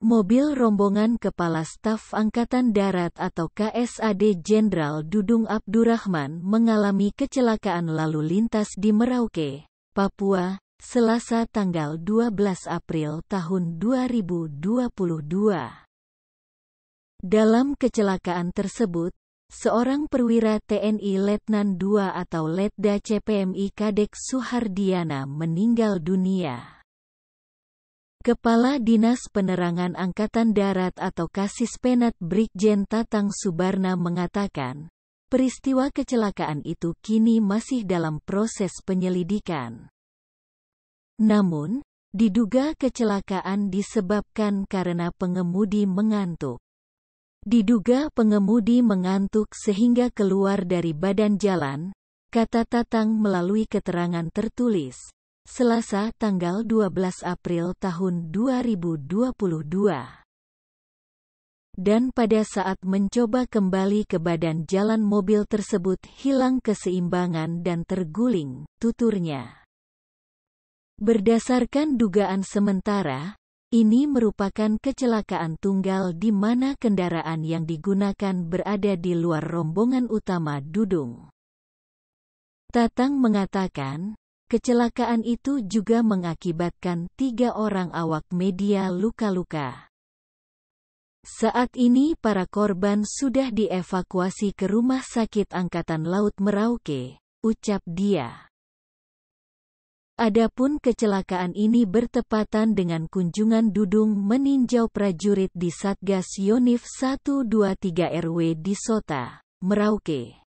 Mobil rombongan Kepala Staf Angkatan Darat atau KSAD Jenderal Dudung Abdurrahman mengalami kecelakaan lalu lintas di Merauke, Papua, Selasa tanggal 12 April tahun 2022. Dalam kecelakaan tersebut, seorang perwira TNI Letnan II atau Letda CPMI Kadek Suhardiana meninggal dunia. Kepala Dinas Penerangan Angkatan Darat atau Kasis Penat Brigjen Tatang Subarna mengatakan, peristiwa kecelakaan itu kini masih dalam proses penyelidikan. Namun, diduga kecelakaan disebabkan karena pengemudi mengantuk. Diduga pengemudi mengantuk sehingga keluar dari badan jalan, kata Tatang melalui keterangan tertulis. Selasa tanggal 12 April tahun 2022. Dan pada saat mencoba kembali ke badan jalan mobil tersebut hilang keseimbangan dan terguling, tuturnya. Berdasarkan dugaan sementara, ini merupakan kecelakaan tunggal di mana kendaraan yang digunakan berada di luar rombongan utama Dudung. Tatang mengatakan, Kecelakaan itu juga mengakibatkan tiga orang awak media luka-luka. Saat ini para korban sudah dievakuasi ke Rumah Sakit Angkatan Laut Merauke, ucap dia. Adapun kecelakaan ini bertepatan dengan kunjungan Dudung meninjau prajurit di Satgas Yonif 123 RW di Sota, Merauke.